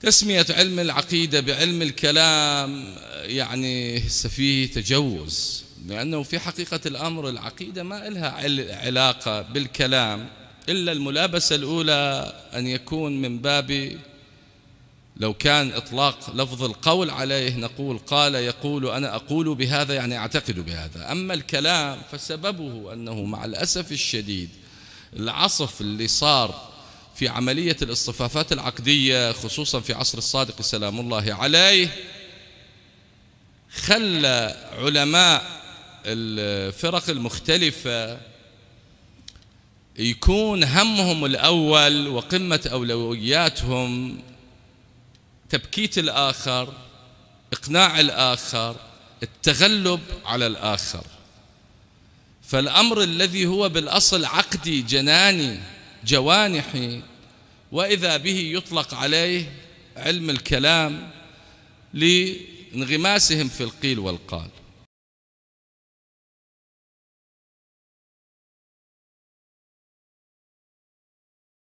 تسمية علم العقيدة بعلم الكلام يعني فيه تجوز لأنه في حقيقة الأمر العقيدة ما إلها علاقة بالكلام إلا الملابسة الأولى أن يكون من باب لو كان إطلاق لفظ القول عليه نقول قال يقول أنا أقول بهذا يعني أعتقد بهذا أما الكلام فسببه أنه مع الأسف الشديد العصف اللي صار في عملية الاصطفافات العقدية خصوصا في عصر الصادق سلام الله عليه خلى علماء الفرق المختلفة يكون همهم الأول وقمة أولوياتهم تبكيت الآخر إقناع الآخر التغلب على الآخر فالأمر الذي هو بالأصل عقدي جناني جوانح وإذا به يطلق عليه علم الكلام لانغماسهم في القيل والقال